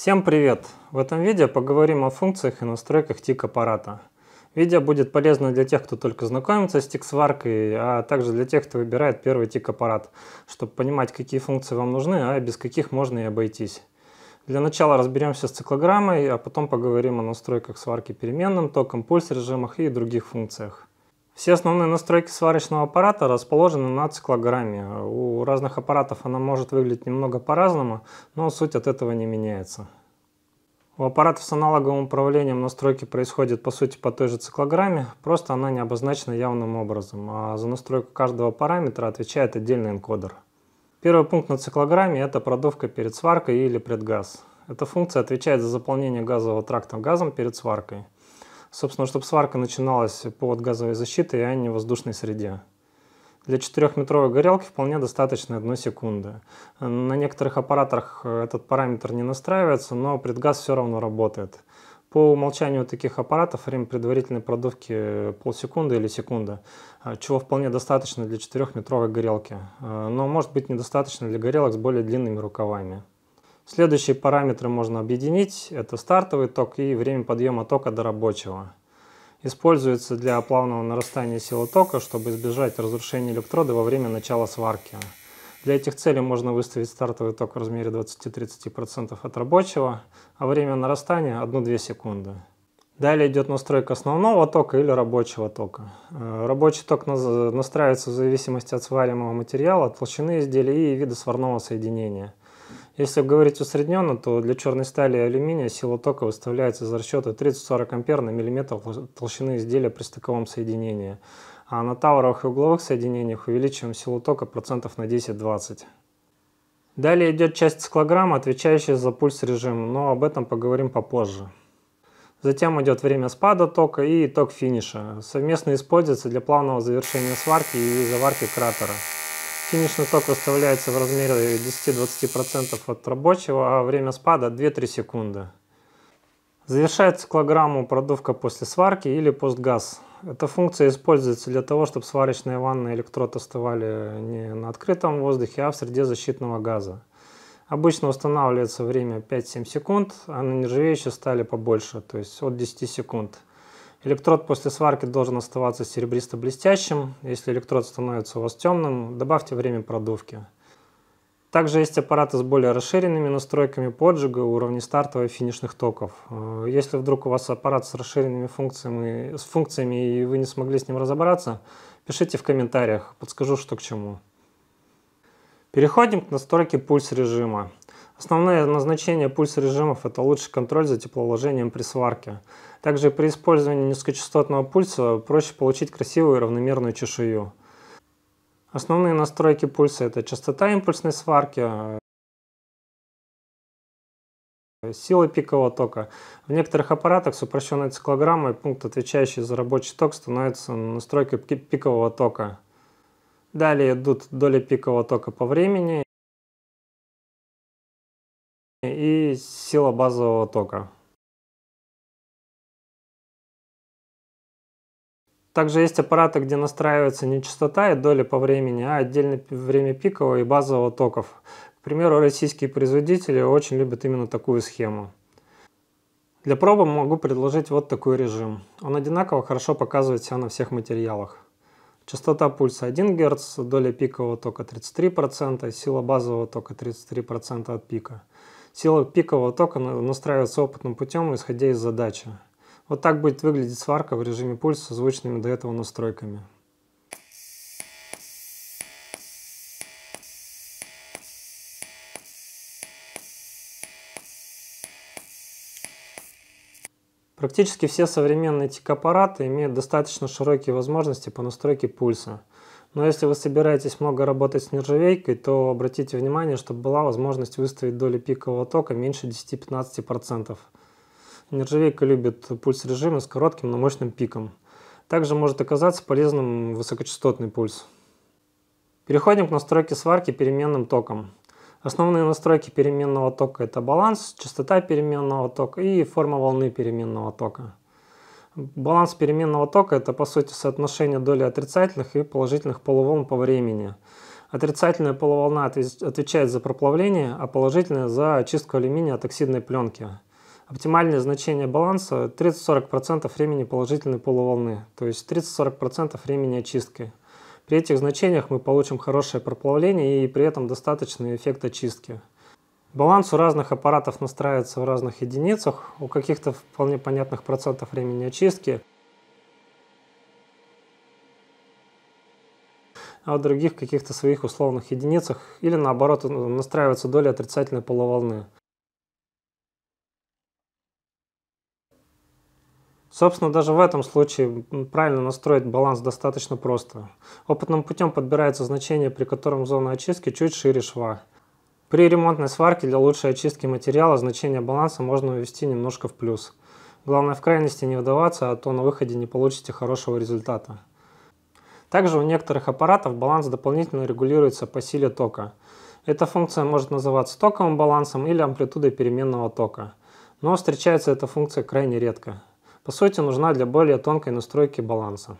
Всем привет! В этом видео поговорим о функциях и настройках тик-аппарата. Видео будет полезно для тех, кто только знакомится с тик-сваркой, а также для тех, кто выбирает первый тик-аппарат, чтобы понимать, какие функции вам нужны, а без каких можно и обойтись. Для начала разберемся с циклограммой, а потом поговорим о настройках сварки переменным, током, пульс режимах и других функциях. Все основные настройки сварочного аппарата расположены на циклограмме. У разных аппаратов она может выглядеть немного по-разному, но суть от этого не меняется. У аппаратов с аналоговым управлением настройки происходят по сути по той же циклограмме, просто она не обозначена явным образом, а за настройку каждого параметра отвечает отдельный энкодер. Первый пункт на циклограмме – это продувка перед сваркой или предгаз. Эта функция отвечает за заполнение газового тракта газом перед сваркой собственно, чтобы сварка начиналась по газовой защиты а не в воздушной среде. Для 4-метровой горелки вполне достаточно 1 секунды. На некоторых аппаратах э, этот параметр не настраивается, но предгаз все равно работает. По умолчанию таких аппаратов время предварительной продувки э, полсекунды или секунда, э, чего вполне достаточно для 4-метровой горелки, но может быть недостаточно для горелок с более длинными рукавами. Следующие параметры можно объединить. Это стартовый ток и время подъема тока до рабочего. Используется для плавного нарастания силы тока, чтобы избежать разрушения электрода во время начала сварки. Для этих целей можно выставить стартовый ток в размере 20-30% от рабочего, а время нарастания 1-2 секунды. Далее идет настройка основного тока или рабочего тока. Э, рабочий ток настраивается в зависимости от свариваемого материала, толщины изделия и вида сварного соединения – если говорить усредненно, то для черной стали и алюминия сила тока выставляется за расчеты 30-40 ампер на миллиметр толщины изделия при стыковом соединении, а на тауровых и угловых соединениях увеличиваем силу тока процентов на 10-20. Далее идет часть циклограмма, отвечающая за пульс режим, но об этом поговорим попозже. Затем идет время спада тока и ток финиша. Совместно используется для плавного завершения сварки и заварки кратера. Финишный ток выставляется в размере 10-20% от рабочего, а время спада 2-3 секунды. Завершает циклограмму продувка после сварки или постгаз. Эта функция используется для того, чтобы сварочные ванны электрод оставали не на открытом воздухе, а в среде защитного газа. Обычно устанавливается время 5-7 секунд, а на нержавеющей стали побольше, то есть от 10 секунд. Электрод после сварки должен оставаться серебристо-блестящим. Если электрод становится у вас темным, добавьте время продувки. Также есть аппараты с более расширенными настройками поджига уровней стартового и финишных токов. Э, если вдруг у вас аппарат с расширенными функциями, с функциями и вы не смогли с ним разобраться, пишите в комментариях, подскажу, что к чему. Переходим к настройке пульс режима. Основное назначение пульс-режимов – это лучший контроль за теплоложением при сварке. Также при использовании низкочастотного пульса проще получить красивую и равномерную чешую. Основные настройки пульса – это частота импульсной сварки, э, сила пикового тока. В некоторых аппаратах с упрощенной циклограммой пункт, отвечающий за рабочий ток, становится настройкой пикового тока. Далее идут доли пикового тока по времени и сила базового тока. Также есть аппараты, где настраивается не частота и доля по времени, а отдельно время пикового и базового токов. К примеру, российские производители очень любят именно такую схему. Для пробы могу предложить вот такой режим. Он одинаково хорошо показывает себя на всех материалах. Частота пульса 1 Гц, доля пикового тока 33%, сила базового тока 33% от пика. Сила пикового тока настраивается опытным путем, исходя из задачи. Вот так будет выглядеть сварка в режиме пульса с озвученными до этого настройками. Практически все современные тик-аппараты имеют достаточно широкие возможности по настройке пульса – но если вы собираетесь много работать с нержавейкой, то обратите внимание, чтобы была возможность выставить доли пикового тока меньше 10-15%. Нержавейка любит пульс режима с коротким, но мощным пиком. Также может оказаться полезным высокочастотный пульс. Переходим к настройке сварки переменным током. Основные настройки переменного тока – это баланс, частота переменного тока и форма волны переменного тока. Баланс переменного тока – это, по сути, соотношение доли отрицательных и положительных полуволн по времени. Отрицательная полуволна отвечает за проплавление, а положительная – за очистку алюминия от оксидной пленки. Оптимальное значение баланса 30-40% времени положительной полуволны, то есть 30-40% времени очистки. При этих значениях мы получим хорошее проплавление и при этом достаточный эффект очистки. Баланс у разных аппаратов настраивается в разных единицах, у каких-то вполне понятных процентов времени очистки, а у других каких-то своих условных единицах, или наоборот э, настраивается доля отрицательной полуволны. Собственно, даже в этом случае правильно настроить баланс достаточно просто. Опытным путем подбирается значение, при котором зона очистки чуть шире шва. При ремонтной сварке для лучшей очистки материала значение баланса можно увести немножко в плюс. Главное в крайности не вдаваться, а то на выходе не получите хорошего результата. Также у некоторых аппаратов баланс дополнительно регулируется по силе тока. Эта функция может называться токовым балансом или амплитудой переменного тока. Но встречается эта функция крайне редко. По сути, нужна для более тонкой настройки баланса.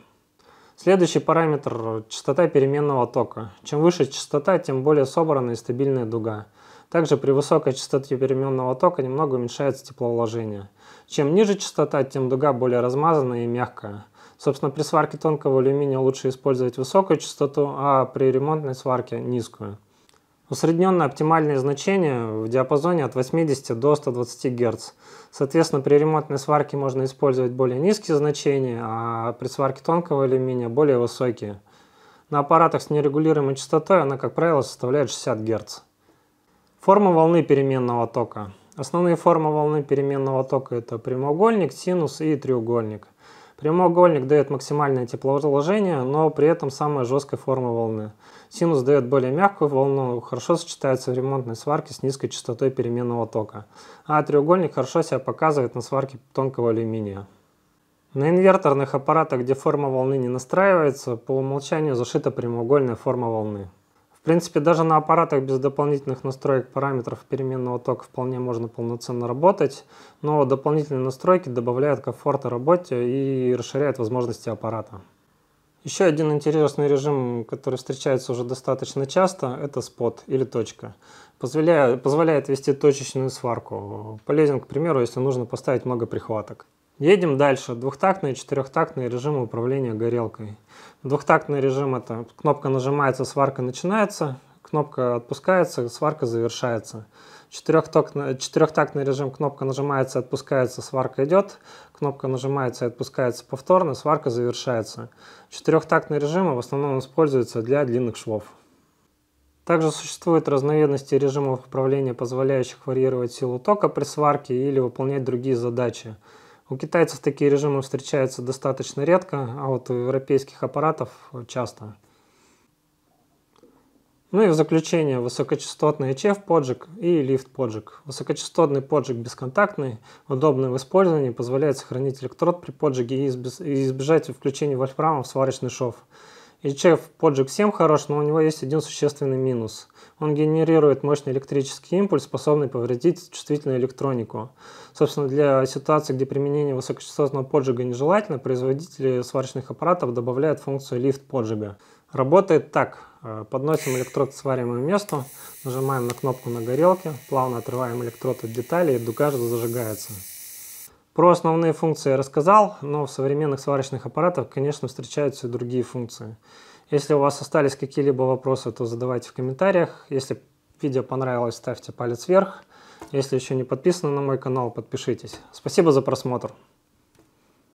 Следующий параметр – частота переменного тока. Чем выше частота, тем более собранная и стабильная дуга. Также при высокой частоте переменного тока немного уменьшается тепловложение. Чем ниже частота, тем дуга более размазанная и мягкая. Собственно, при сварке тонкого алюминия лучше использовать высокую частоту, а при ремонтной сварке – низкую. Усредненное оптимальное значение в диапазоне от 80 до 120 Гц. Соответственно, при ремонтной сварке можно использовать более низкие значения, а при сварке тонкого алюминия более высокие. На аппаратах с нерегулируемой частотой она, как правило, составляет 60 Гц. Форма волны переменного тока. Основные формы волны переменного тока – это прямоугольник, синус и треугольник. Прямоугольник дает максимальное тепловложение, но при этом самая жесткая форма волны. Синус дает более мягкую волну, хорошо сочетается в ремонтной сварке с низкой частотой переменного тока. А треугольник хорошо себя показывает на сварке тонкого алюминия. На инверторных аппаратах, где форма волны не настраивается, по умолчанию зашита прямоугольная форма волны принципе, даже на аппаратах без дополнительных настроек параметров переменного тока вполне можно полноценно работать, но дополнительные настройки добавляют комфорта работе и расширяют возможности аппарата. Еще один интересный режим, который встречается уже достаточно часто, это спот или точка. Позволяет, позволяет вести точечную сварку. Полезен, к примеру, если нужно поставить много прихваток. Едем дальше. Двухтактный и четырехтактный режим управления горелкой. Двухтактный режим это кнопка нажимается, сварка начинается, кнопка отпускается, сварка завершается. Четырехтактный, четырехтактный режим кнопка нажимается, отпускается, сварка идет, кнопка нажимается и отпускается повторно, сварка завершается. Четырехтактные режимы в основном используются для длинных швов. Также существуют разновидности режимов управления, позволяющих варьировать силу тока при сварке или выполнять другие задачи. У китайцев такие режимы встречаются достаточно редко, а вот у европейских аппаратов часто. Ну и в заключение высокочастотный HF поджиг и лифт поджиг. Высокочастотный поджиг бесконтактный, удобный в использовании, позволяет сохранить электрод при поджиге и избежать включения вольфрама в сварочный шов. HF Project 7 хорош, но у него есть один существенный минус. Он генерирует мощный электрический импульс, способный повредить чувствительную электронику. Собственно, для ситуации, где применение высокочастотного поджига нежелательно, производители сварочных аппаратов добавляют функцию лифт поджига. Работает так. Э, подносим электрод к свариваемому месту, нажимаем на кнопку на горелке, плавно отрываем электрод от детали и дугаж зажигается. Про основные функции я рассказал, но в современных сварочных аппаратах, конечно, встречаются и другие функции. Если у вас остались какие-либо вопросы, то задавайте в комментариях. Если видео понравилось, ставьте палец вверх. Если еще не подписаны на мой канал, подпишитесь. Спасибо за просмотр.